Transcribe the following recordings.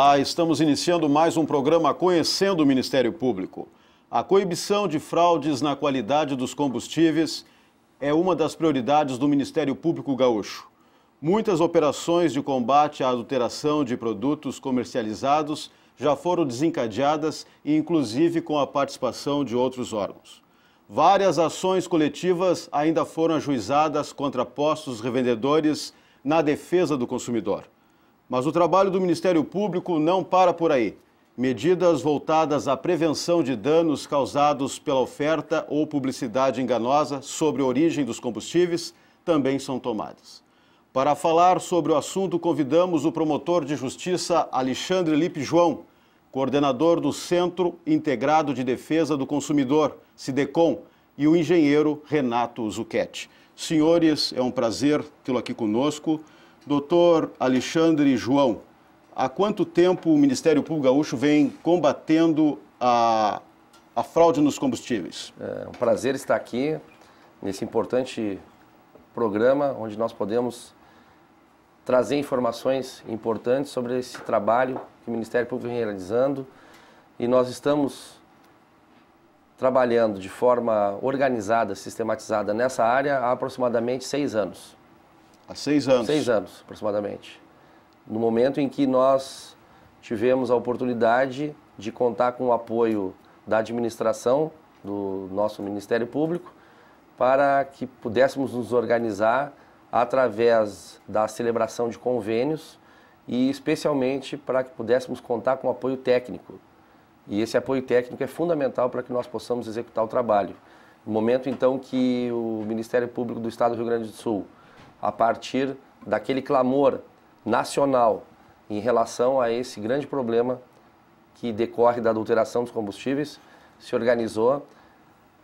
Olá, estamos iniciando mais um programa Conhecendo o Ministério Público. A coibição de fraudes na qualidade dos combustíveis é uma das prioridades do Ministério Público Gaúcho. Muitas operações de combate à adulteração de produtos comercializados já foram desencadeadas, inclusive com a participação de outros órgãos. Várias ações coletivas ainda foram ajuizadas contra postos revendedores na defesa do consumidor. Mas o trabalho do Ministério Público não para por aí. Medidas voltadas à prevenção de danos causados pela oferta ou publicidade enganosa sobre a origem dos combustíveis também são tomadas. Para falar sobre o assunto, convidamos o promotor de justiça Alexandre Lipe João, coordenador do Centro Integrado de Defesa do Consumidor, (Cidecom), e o engenheiro Renato Zucchetti. Senhores, é um prazer tê-lo aqui conosco. Doutor Alexandre João, há quanto tempo o Ministério Público Gaúcho vem combatendo a, a fraude nos combustíveis? É um prazer estar aqui nesse importante programa onde nós podemos trazer informações importantes sobre esse trabalho que o Ministério Público vem realizando e nós estamos trabalhando de forma organizada, sistematizada nessa área há aproximadamente seis anos. Há seis anos. Seis anos, aproximadamente. No momento em que nós tivemos a oportunidade de contar com o apoio da administração do nosso Ministério Público para que pudéssemos nos organizar através da celebração de convênios e especialmente para que pudéssemos contar com apoio técnico. E esse apoio técnico é fundamental para que nós possamos executar o trabalho. No momento então que o Ministério Público do Estado do Rio Grande do Sul a partir daquele clamor nacional em relação a esse grande problema que decorre da adulteração dos combustíveis, se organizou.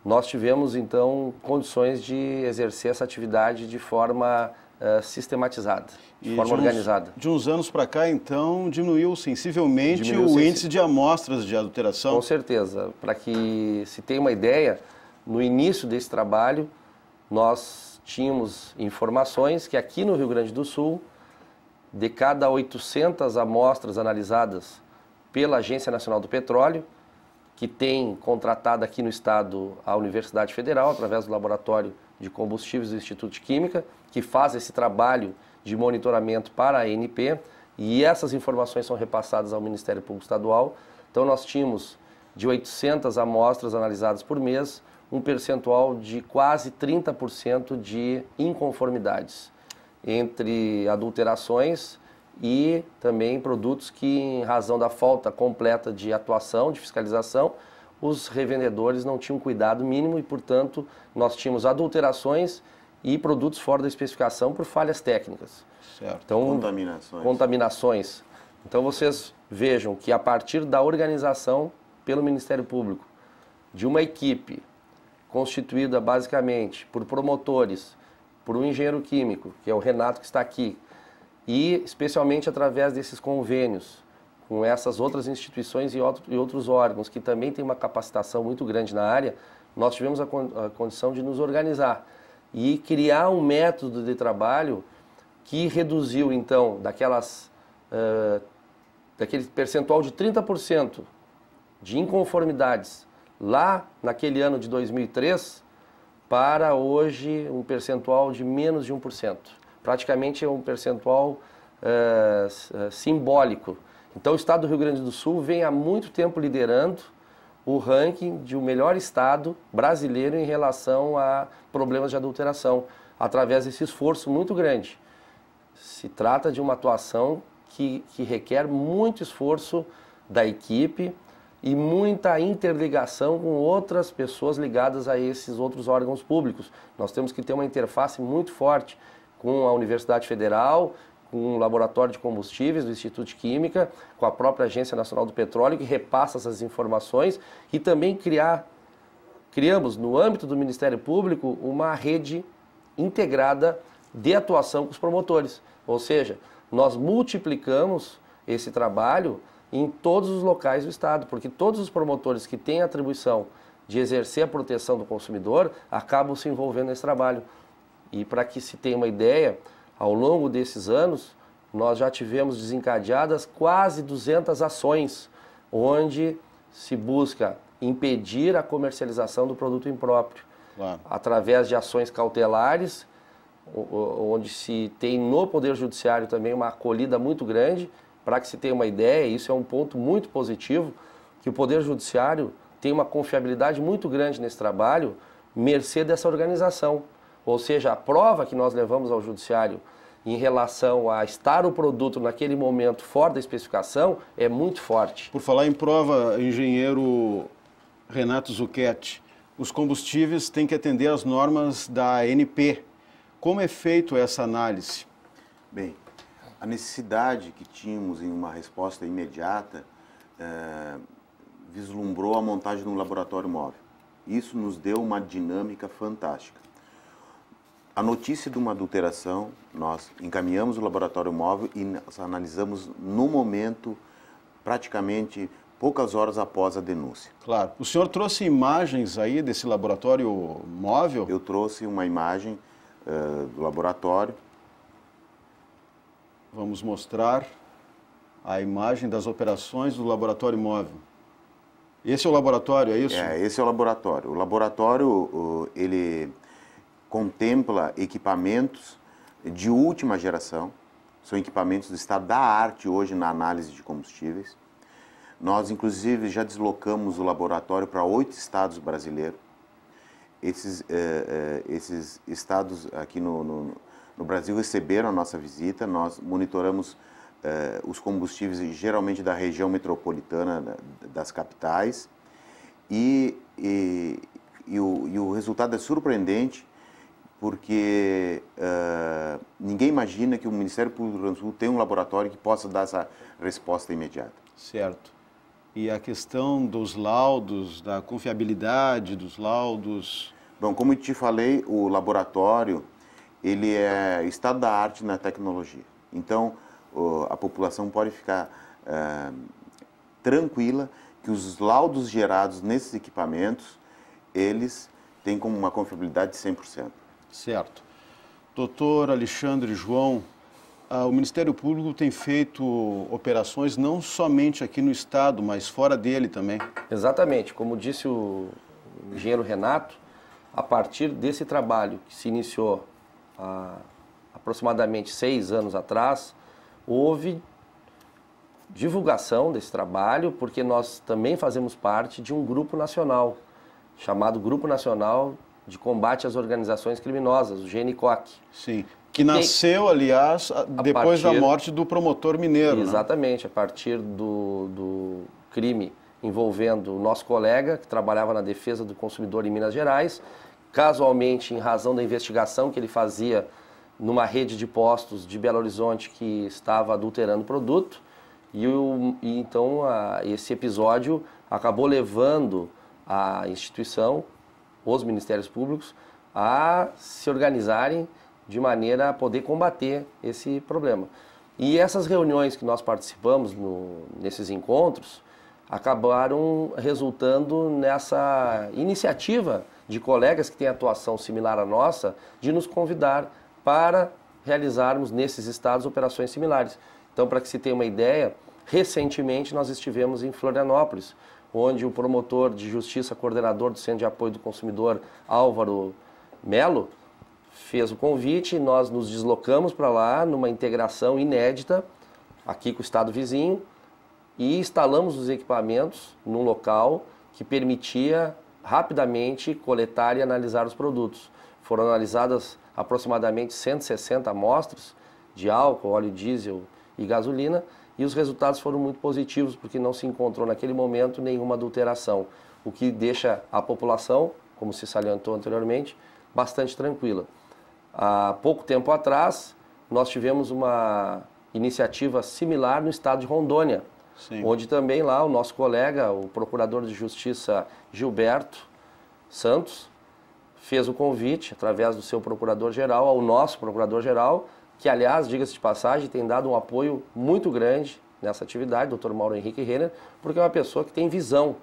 Nós tivemos, então, condições de exercer essa atividade de forma uh, sistematizada, de e forma de uns, organizada. De uns anos para cá, então, diminuiu sensivelmente diminuiu o índice de amostras de adulteração? Com certeza. Para que se tenha uma ideia, no início desse trabalho, nós tínhamos informações que aqui no Rio Grande do Sul, de cada 800 amostras analisadas pela Agência Nacional do Petróleo, que tem contratado aqui no estado a Universidade Federal, através do Laboratório de Combustíveis do Instituto de Química, que faz esse trabalho de monitoramento para a ANP, e essas informações são repassadas ao Ministério Público Estadual. Então, nós tínhamos de 800 amostras analisadas por mês, um percentual de quase 30% de inconformidades entre adulterações e também produtos que, em razão da falta completa de atuação, de fiscalização, os revendedores não tinham cuidado mínimo e, portanto, nós tínhamos adulterações e produtos fora da especificação por falhas técnicas. Certo. Então, contaminações. Contaminações. Então, vocês vejam que a partir da organização pelo Ministério Público, de uma equipe constituída basicamente por promotores, por um engenheiro químico, que é o Renato que está aqui, e especialmente através desses convênios com essas outras instituições e, outros órgãos que também têm uma capacitação muito grande na área, nós tivemos a, con a condição de nos organizar e criar um método de trabalho que reduziu então daquelas uh, daquele percentual de 30% de inconformidades lá naquele ano de 2003 para hoje um percentual de menos de 1%. Praticamente é um percentual é, simbólico. Então o estado do Rio Grande do Sul vem há muito tempo liderando o ranking de o um melhor estado brasileiro em relação a problemas de adulteração, através desse esforço muito grande. Se trata de uma atuação que, que requer muito esforço da equipe, e muita interligação com outras pessoas ligadas a esses outros órgãos públicos. Nós temos que ter uma interface muito forte com a Universidade Federal, com o Laboratório de Combustíveis do Instituto de Química, com a própria Agência Nacional do Petróleo, que repassa essas informações, e também criar, criamos no âmbito do Ministério Público uma rede integrada de atuação com os promotores. Ou seja, nós multiplicamos esse trabalho em todos os locais do Estado, porque todos os promotores que têm atribuição de exercer a proteção do consumidor acabam se envolvendo nesse trabalho. E para que se tenha uma ideia, ao longo desses anos, nós já tivemos desencadeadas quase 200 ações onde se busca impedir a comercialização do produto impróprio claro. através de ações cautelares, onde se tem no Poder Judiciário também uma acolhida muito grande para que se tenha uma ideia, isso é um ponto muito positivo, que o Poder Judiciário tem uma confiabilidade muito grande nesse trabalho, mercê dessa organização. Ou seja, a prova que nós levamos ao Judiciário em relação a estar o produto naquele momento fora da especificação é muito forte. Por falar em prova, engenheiro Renato Zucchetti, os combustíveis têm que atender às normas da ANP. Como é feito essa análise? Bem, a necessidade que tínhamos em uma resposta imediata é, vislumbrou a montagem de um laboratório móvel. Isso nos deu uma dinâmica fantástica. A notícia de uma adulteração, nós encaminhamos o laboratório móvel e nós analisamos no momento, praticamente poucas horas após a denúncia. Claro. O senhor trouxe imagens aí desse laboratório móvel? Eu trouxe uma imagem uh, do laboratório vamos mostrar a imagem das operações do laboratório móvel. Esse é o laboratório, é isso? É, esse é o laboratório. O laboratório, ele contempla equipamentos de última geração, são equipamentos do estado da arte hoje na análise de combustíveis. Nós, inclusive, já deslocamos o laboratório para oito estados brasileiros. Esses, eh, eh, esses estados aqui no, no no Brasil receberam a nossa visita, nós monitoramos eh, os combustíveis geralmente da região metropolitana das capitais e, e, e, o, e o, resultado é surpreendente porque eh, ninguém imagina que o Ministério Público do Rio Grande do Sul tem um laboratório que possa dar essa resposta imediata. Certo. E a questão dos laudos, da confiabilidade dos laudos? Bom, como te falei, o laboratório ele é estado da arte na tecnologia. Então, a população pode ficar é, tranquila que os laudos gerados nesses equipamentos, eles têm como uma confiabilidade de 100%. Certo. Doutor Alexandre João, ah, o Ministério Público tem feito operações não somente aqui no Estado, mas fora dele também. Exatamente. Como disse o engenheiro Renato, a partir desse trabalho que se iniciou há aproximadamente seis anos atrás, houve divulgação desse trabalho, porque nós também fazemos parte de um grupo nacional, chamado Grupo Nacional de Combate às Organizações Criminosas, o GNCOC. Sim, que nasceu, aliás, depois partir, da morte do promotor mineiro. Né? Exatamente, né? a partir do, do crime envolvendo o nosso colega, que trabalhava na defesa do consumidor em Minas Gerais, casualmente em razão da investigação que ele fazia numa rede de postos de Belo Horizonte que estava adulterando produto. E, o, e então a, esse episódio acabou levando a instituição, os ministérios públicos, a se organizarem de maneira a poder combater esse problema. E essas reuniões que nós participamos no, nesses encontros, acabaram resultando nessa iniciativa de colegas que têm atuação similar à nossa de nos convidar para realizarmos nesses estados operações similares. Então, para que se tenha uma ideia, recentemente nós estivemos em Florianópolis, onde o promotor de justiça, coordenador do Centro de Apoio do Consumidor, Álvaro Melo, fez o convite, e nós nos deslocamos para lá numa integração inédita aqui com o estado vizinho e instalamos os equipamentos num local que permitia rapidamente coletar e analisar os produtos. Foram analisadas aproximadamente 160 amostras de álcool, óleo diesel e gasolina e os resultados foram muito positivos porque não se encontrou naquele momento nenhuma adulteração, o que deixa a população, como se salientou anteriormente, bastante tranquila. Há pouco tempo atrás, nós tivemos uma iniciativa similar no estado de Rondônia, Sim. onde também lá o nosso colega, o procurador de justiça Gilberto Santos, fez o convite, através do seu procurador-geral, ao nosso procurador-geral, que, aliás, diga-se de passagem, tem dado um apoio muito grande nessa atividade, doutor Mauro Henrique Renner, porque é uma pessoa que tem visão,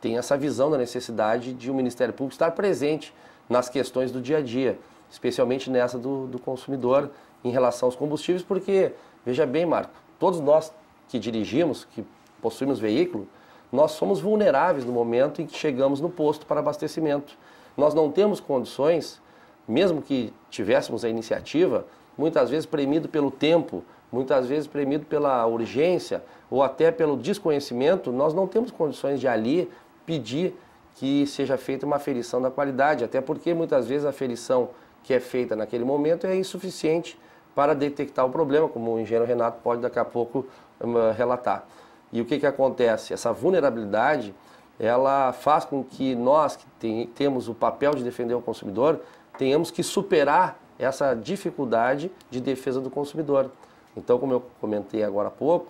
tem essa visão da necessidade de o Ministério Público estar presente nas questões do dia a dia, especialmente nessa do, do consumidor em relação aos combustíveis, porque, veja bem, Marco, todos nós que dirigimos, que possuímos veículo, nós somos vulneráveis no momento em que chegamos no posto para abastecimento. Nós não temos condições, mesmo que tivéssemos a iniciativa, muitas vezes premido pelo tempo, muitas vezes premido pela urgência ou até pelo desconhecimento, nós não temos condições de ali pedir que seja feita uma aferição da qualidade, até porque muitas vezes a aferição que é feita naquele momento é insuficiente para detectar o problema, como o engenheiro Renato pode daqui a pouco eh, relatar. E o que, que acontece? Essa vulnerabilidade ela faz com que nós, que tem, temos o papel de defender o consumidor, tenhamos que superar essa dificuldade de defesa do consumidor. Então, como eu comentei agora há pouco,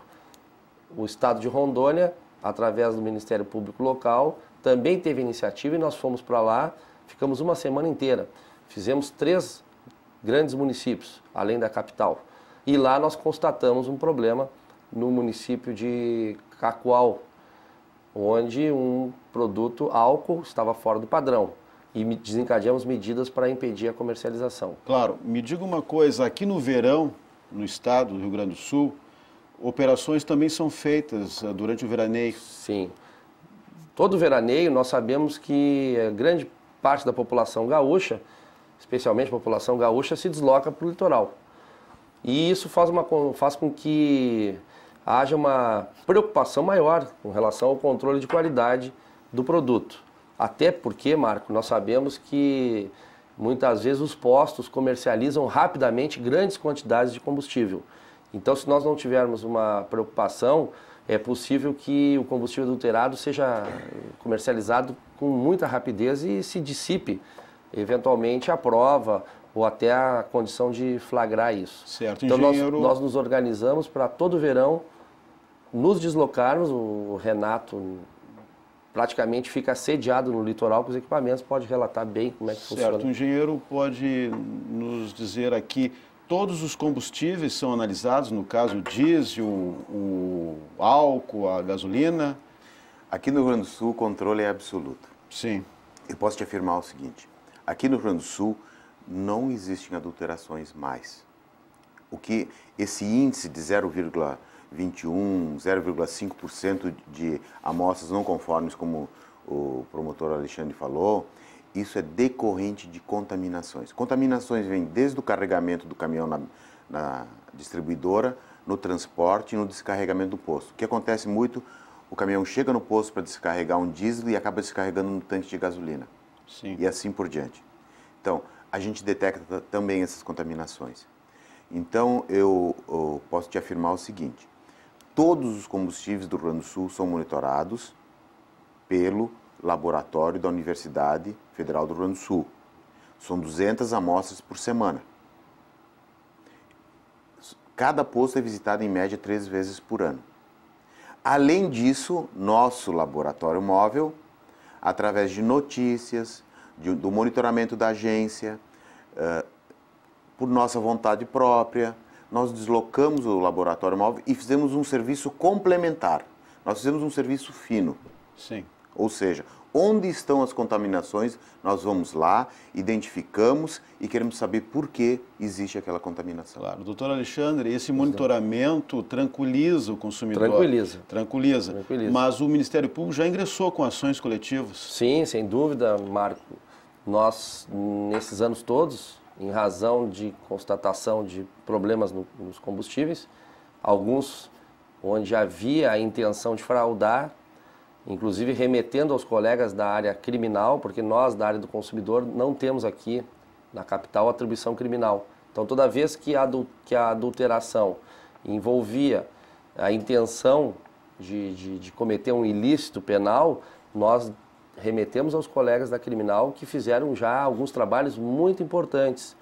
o Estado de Rondônia, através do Ministério Público Local, também teve iniciativa e nós fomos para lá, ficamos uma semana inteira. Fizemos três grandes municípios, além da capital. E lá nós constatamos um problema no município de Cacoal, onde um produto álcool estava fora do padrão. E desencadeamos medidas para impedir a comercialização. Claro, me diga uma coisa: aqui no verão, no estado do Rio Grande do Sul, operações também são feitas eh, durante o veraneio. Sim. Todo veraneio, nós sabemos que eh, grande parte da população gaúcha, especialmente a população gaúcha, se desloca para o litoral. E isso faz, uma, faz com que haja uma preocupação maior com relação ao controle de qualidade do produto. Até porque, Marco, nós sabemos que muitas vezes os postos comercializam rapidamente grandes quantidades de combustível. Então, se nós não tivermos uma preocupação, é possível que o combustível adulterado seja comercializado com muita rapidez e se dissipe, eventualmente, a prova ou até a condição de flagrar isso. Certo, então, engenheiro... nós, nós nos organizamos para todo verão nos deslocarmos, o Renato praticamente fica assediado no litoral com os equipamentos, pode relatar bem como é que certo. funciona. Certo, o engenheiro pode nos dizer aqui, todos os combustíveis são analisados, no caso o diesel, o álcool, a gasolina? Aqui no Rio Grande do Sul o controle é absoluto. Sim. Eu posso te afirmar o seguinte, aqui no Rio Grande do Sul não existem adulterações mais. O que esse índice de 0,1 21, 0,5% de amostras não conformes, como o promotor Alexandre falou, isso é decorrente de contaminações. Contaminações vêm desde o carregamento do caminhão na, na distribuidora, no transporte e no descarregamento do posto. O que acontece muito, o caminhão chega no posto para descarregar um diesel e acaba descarregando no tanque de gasolina. Sim. E assim por diante. Então, a gente detecta também essas contaminações. Então, eu, eu posso te afirmar o seguinte, todos os combustíveis do Rio Grande do Sul são monitorados pelo laboratório da Universidade Federal do Rio Grande do Sul. São 200 amostras por semana. Cada posto é visitado em média três vezes por ano. Além disso, nosso laboratório móvel, através de notícias, de, do monitoramento da agência, uh, por nossa vontade própria, nós deslocamos o laboratório móvel e fizemos um serviço complementar. Nós fizemos um serviço fino. Sim. Ou seja, onde estão as contaminações, nós vamos lá, identificamos e queremos saber por que existe aquela contaminação. Claro, doutor Alexandre, esse monitoramento tranquiliza o consumidor. Tranquiliza. Tranquiliza. tranquiliza. Mas o Ministério Público já ingressou com ações coletivas? Sim, sem dúvida, Marco. Nós, nesses anos todos, em razão de constatação de problemas no, nos combustíveis, alguns onde havia a intenção de fraudar, inclusive remetendo aos colegas da área criminal, porque nós da área do consumidor não temos aqui na capital atribuição criminal. Então, toda vez que a, que a adulteração envolvia a intenção de, de, de cometer um ilícito penal, nós remetemos aos colegas da criminal que fizeram já alguns trabalhos muito importantes.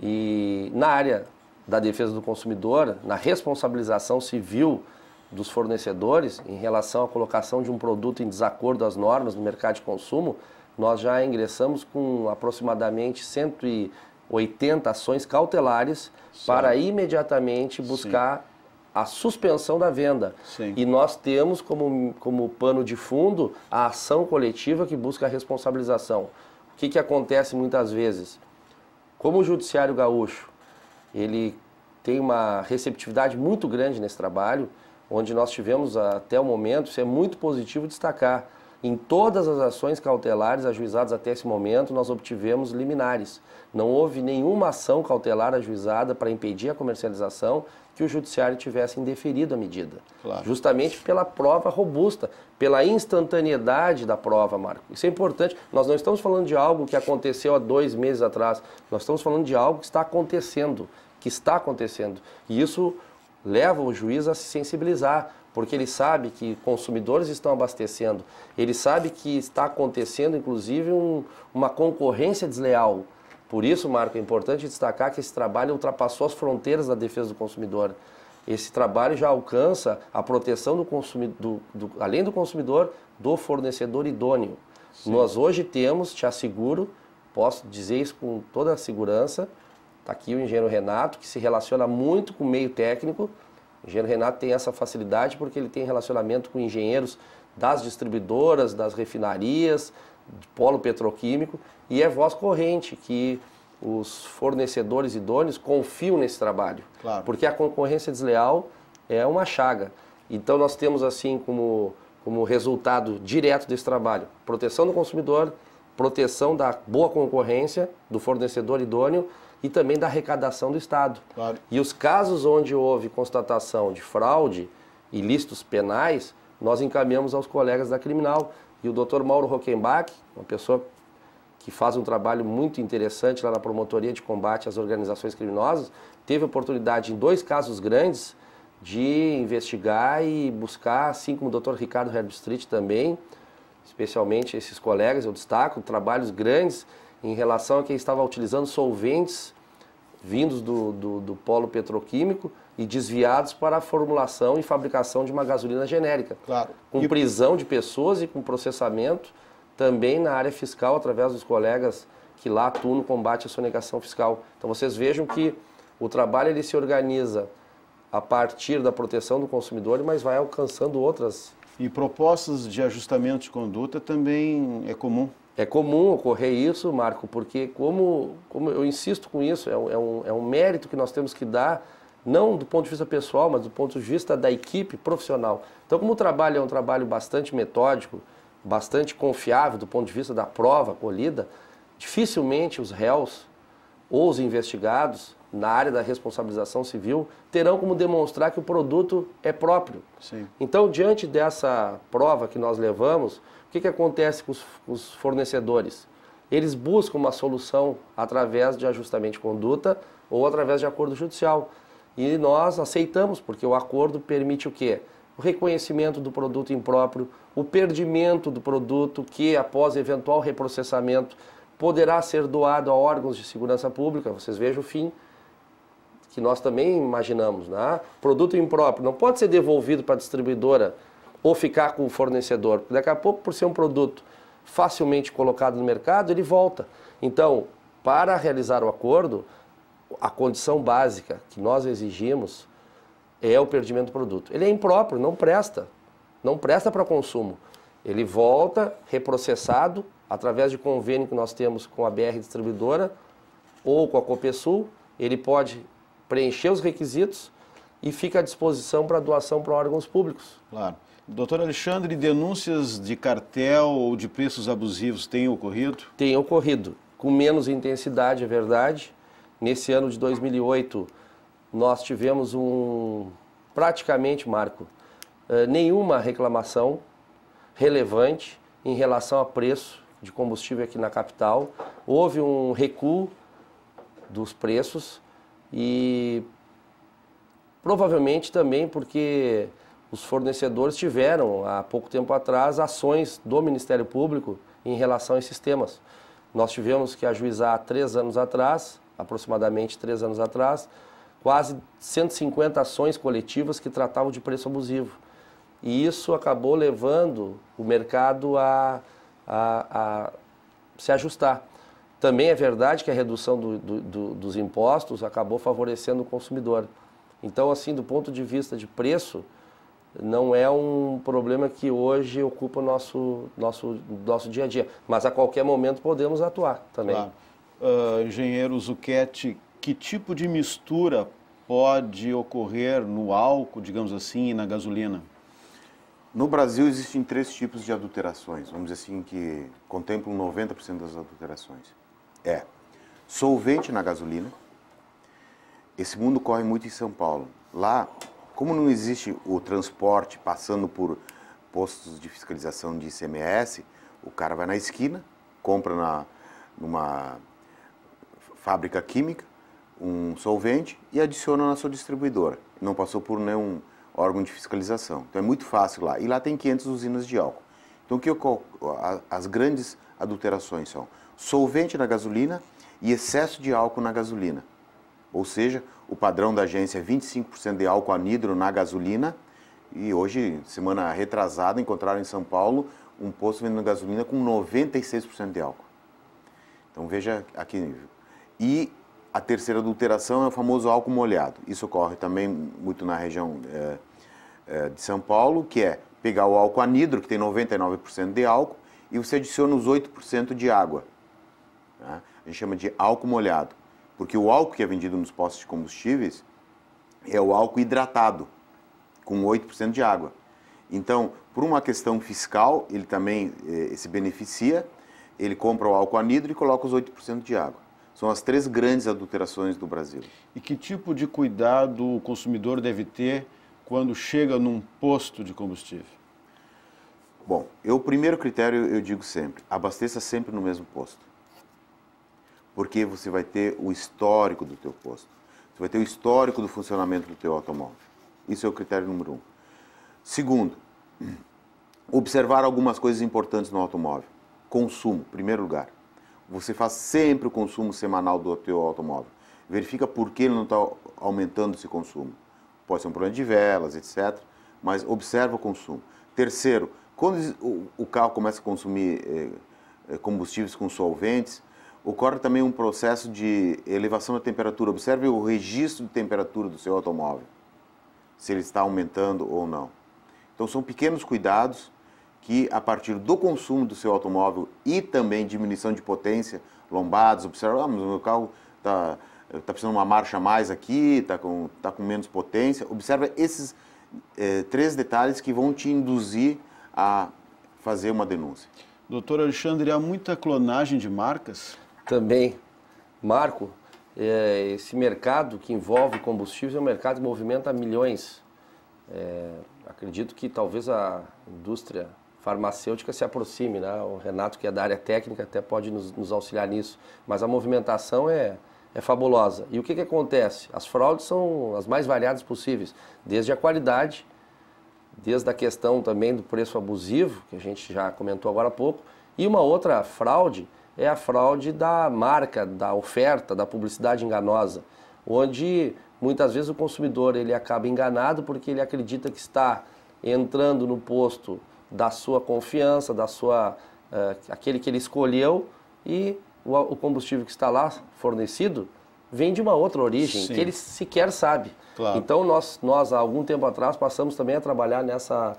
E na área da defesa do consumidor, na responsabilização civil dos fornecedores em relação à colocação de um produto em desacordo às normas no mercado de consumo, nós já ingressamos com aproximadamente 180 ações cautelares Sim. para imediatamente buscar Sim a suspensão da venda. Sim. E nós temos como, como pano de fundo a ação coletiva que busca a responsabilização. O que, que acontece muitas vezes? Como o Judiciário Gaúcho, ele tem uma receptividade muito grande nesse trabalho, onde nós tivemos até o momento, isso é muito positivo destacar, em todas as ações cautelares ajuizadas até esse momento, nós obtivemos liminares. Não houve nenhuma ação cautelar ajuizada para impedir a comercialização que o judiciário tivesse indeferido a medida. Claro. Justamente pela prova robusta, pela instantaneidade da prova, Marco. Isso é importante. Nós não estamos falando de algo que aconteceu há dois meses atrás. Nós estamos falando de algo que está acontecendo, que está acontecendo. E isso leva o juiz a se sensibilizar porque ele sabe que consumidores estão abastecendo, ele sabe que está acontecendo, inclusive, um, uma concorrência desleal. Por isso, Marco, é importante destacar que esse trabalho ultrapassou as fronteiras da defesa do consumidor. Esse trabalho já alcança a proteção do consumidor, do, do, além do consumidor, do fornecedor idôneo. Sim. Nós hoje temos, te asseguro, posso dizer isso com toda a segurança, está aqui o engenheiro Renato, que se relaciona muito com o meio técnico, o engenheiro Renato tem essa facilidade porque ele tem relacionamento com engenheiros das distribuidoras, das refinarias, do polo petroquímico, e é voz corrente que os fornecedores idôneos confiam nesse trabalho. Claro. Porque a concorrência desleal é uma chaga. Então nós temos assim como, como resultado direto desse trabalho, proteção do consumidor, proteção da boa concorrência do fornecedor idôneo e também da arrecadação do Estado. Claro. E os casos onde houve constatação de fraude, ilícitos penais, nós encaminhamos aos colegas da criminal. E o doutor Mauro Rockenbach, uma pessoa que faz um trabalho muito interessante lá na Promotoria de Combate às Organizações Criminosas, teve oportunidade em dois casos grandes de investigar e buscar, assim como o doutor Ricardo Street também, especialmente esses colegas, eu destaco, trabalhos grandes em relação a quem estava utilizando solventes vindos do, do, do polo petroquímico e desviados para a formulação e fabricação de uma gasolina genérica. Claro. Com e... prisão de pessoas e com processamento também na área fiscal, através dos colegas que lá atuam no combate à sonegação fiscal. Então vocês vejam que o trabalho ele se organiza a partir da proteção do consumidor, mas vai alcançando outras. E propostas de ajustamento de conduta também é comum é comum ocorrer isso, Marco, porque como, como eu insisto com isso, é, é um, é um mérito que nós temos que dar, não do ponto de vista pessoal, mas do ponto de vista da equipe profissional. Então, como o trabalho é um trabalho bastante metódico, bastante confiável do ponto de vista da prova colhida, dificilmente os réus ou os investigados na área da responsabilização civil terão como demonstrar que o produto é próprio. Sim. Então, diante dessa prova que nós levamos, que, que acontece com os, com os fornecedores? Eles buscam uma solução através de ajustamento de conduta ou através de acordo judicial. E nós aceitamos, porque o acordo permite o quê? O reconhecimento do produto impróprio, o perdimento do produto que, após eventual reprocessamento, poderá ser doado a órgãos de segurança pública. Vocês vejam o fim que nós também imaginamos, né? Produto impróprio não pode ser devolvido para a distribuidora ou ficar com o fornecedor. Porque daqui a pouco, por ser um produto facilmente colocado no mercado, ele volta. Então, para realizar o acordo, a condição básica que nós exigimos é o perdimento do produto. Ele é impróprio, não presta. Não presta para consumo. Ele volta reprocessado através de convênio que nós temos com a BR distribuidora ou com a Copesul. Ele pode preencher os requisitos e fica à disposição para doação para órgãos públicos. Claro. Doutor Alexandre, denúncias de cartel ou de preços abusivos têm ocorrido? Tem ocorrido, com menos intensidade, é verdade. Nesse ano de 2008, nós tivemos um, praticamente, Marco, eh, nenhuma reclamação relevante em relação a preço de combustível aqui na capital. Houve um recuo dos preços e Provavelmente também porque os fornecedores tiveram, há pouco tempo atrás, ações do Ministério Público em relação a esses temas. Nós tivemos que ajuizar há três anos atrás, aproximadamente três anos atrás, quase 150 ações coletivas que tratavam de preço abusivo. E isso acabou levando o mercado a, a, a se ajustar. Também é verdade que a redução do, do, do, dos impostos acabou favorecendo o consumidor. Então, assim, do ponto de vista de preço, não é um problema que hoje ocupa o nosso, nosso, nosso dia a dia. Mas a qualquer momento podemos atuar também. Claro. Uh, engenheiro Zucchetti, que tipo de mistura pode ocorrer no álcool, digamos assim, e na gasolina? No Brasil existem três tipos de adulterações, vamos dizer assim, que contemplam 90% das adulterações. É solvente na gasolina, esse mundo corre muito em São Paulo. Lá, como não existe o transporte passando por postos de fiscalização de ICMS, o cara vai na esquina, compra na, numa fábrica química um solvente e adiciona na sua distribuidora. Não passou por nenhum órgão de fiscalização. Então é muito fácil lá. E lá tem 500 usinas de álcool. Então que as grandes adulterações são solvente na gasolina e excesso de álcool na gasolina. Ou seja, o padrão da agência é 25% de álcool anidro na gasolina. E hoje, semana retrasada, encontraram em São Paulo um posto vendendo gasolina com 96% de álcool. Então veja a que nível. E a terceira adulteração é o famoso álcool molhado. Isso ocorre também muito na região é, é, de São Paulo, que é pegar o álcool anidro, que tem 99% de álcool, e você adiciona os 8% de água. Né? A gente chama de álcool molhado. Porque o álcool que é vendido nos postos de combustíveis é o álcool hidratado, com 8% de água. Então, por uma questão fiscal, ele também eh, se beneficia, ele compra o álcool anidro e coloca os 8% de água. São as três grandes adulterações do Brasil. E que tipo de cuidado o consumidor deve ter quando chega num posto de combustível? Bom, eu, o primeiro critério eu digo sempre: abasteça sempre no mesmo posto porque você vai ter o histórico do teu posto, você vai ter o histórico do funcionamento do teu automóvel. Isso é o critério número um. Segundo, observar algumas coisas importantes no automóvel. Consumo, primeiro lugar. Você faz sempre o consumo semanal do teu automóvel. Verifica por que ele não está aumentando esse consumo. Pode ser um problema de velas, etc. Mas observa o consumo. Terceiro, quando o carro começa a consumir eh, eh, combustíveis com solventes, ocorre também um processo de elevação da temperatura. Observe o registro de temperatura do seu automóvel, se ele está aumentando ou não. Então, são pequenos cuidados que, a partir do consumo do seu automóvel e também diminuição de potência, lombadas, observa, ah, mas o meu carro está tá precisando de uma marcha a mais aqui, está com, tá com menos potência. Observe esses eh, três detalhes que vão te induzir a fazer uma denúncia. Doutor Alexandre, há muita clonagem de marcas? também, Marco, é, esse mercado que envolve combustíveis é um mercado que movimenta milhões. É, acredito que talvez a indústria farmacêutica se aproxime, né? O Renato, que é da área técnica, até pode nos, nos auxiliar nisso. Mas a movimentação é, é fabulosa. E o que, que acontece? As fraudes são as mais variadas possíveis, desde a qualidade, desde a questão também do preço abusivo, que a gente já comentou agora há pouco, e uma outra fraude é a fraude da marca, da oferta, da publicidade enganosa, onde muitas vezes o consumidor ele acaba enganado porque ele acredita que está entrando no posto da sua confiança, da sua uh, aquele que ele escolheu e o, o, combustível que está lá fornecido vem de uma outra origem Sim. que ele sequer sabe. Claro. Então nós nós há algum tempo atrás passamos também a trabalhar nessa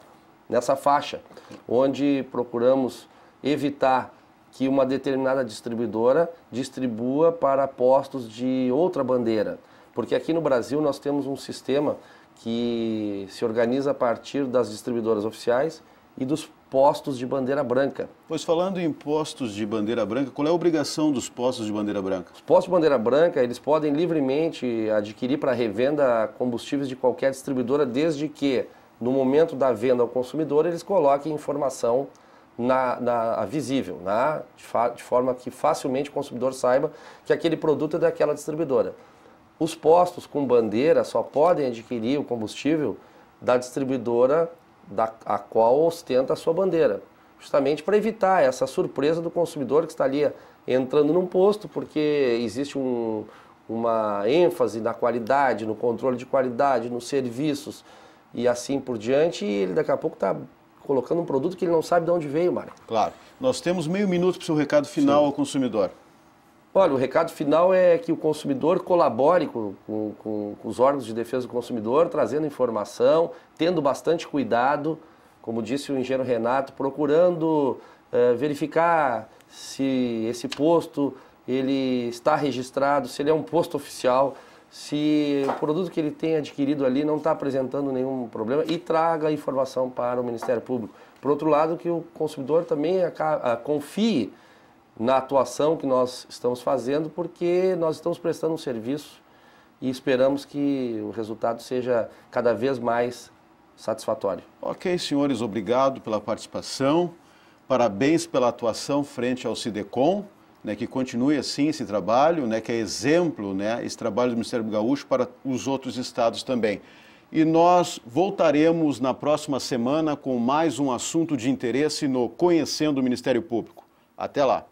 nessa faixa, onde procuramos evitar que uma determinada distribuidora distribua para postos de outra bandeira. Porque aqui no Brasil nós temos um sistema que se organiza a partir das distribuidoras oficiais e dos postos de bandeira branca. Pois falando em postos de bandeira branca, qual é a obrigação dos postos de bandeira branca? Os postos de bandeira branca, eles podem livremente adquirir para revenda combustíveis de qualquer distribuidora, desde que no momento da venda ao consumidor eles coloquem informação na, na visível, na, de, fa, de forma que facilmente o consumidor saiba que aquele produto é daquela distribuidora. Os postos com bandeira só podem adquirir o combustível da distribuidora da, a qual ostenta a sua bandeira, justamente para evitar essa surpresa do consumidor que está ali entrando num posto, porque existe um, uma ênfase na qualidade, no controle de qualidade, nos serviços e assim por diante, e ele daqui a pouco está colocando um produto que ele não sabe de onde veio, Mário. Claro. Nós temos meio minuto para o seu recado final Sim. ao consumidor. Olha, o recado final é que o consumidor colabore com, com, com, os órgãos de defesa do consumidor, trazendo informação, tendo bastante cuidado, como disse o engenheiro Renato, procurando uh, verificar se esse posto ele está registrado, se ele é um posto oficial, se o produto que ele tem adquirido ali não está apresentando nenhum problema e traga a informação para o Ministério Público. Por outro lado, que o consumidor também ah, confie na atuação que nós estamos fazendo, porque nós estamos prestando um serviço e esperamos que o resultado seja cada vez mais satisfatório. Ok, senhores, obrigado pela participação. Parabéns pela atuação frente ao Sidecom né, que continue assim esse trabalho, né, que é exemplo, né, esse trabalho do Ministério Gaúcho para os outros estados também. E nós voltaremos na próxima semana com mais um assunto de interesse no Conhecendo o Ministério Público. Até lá!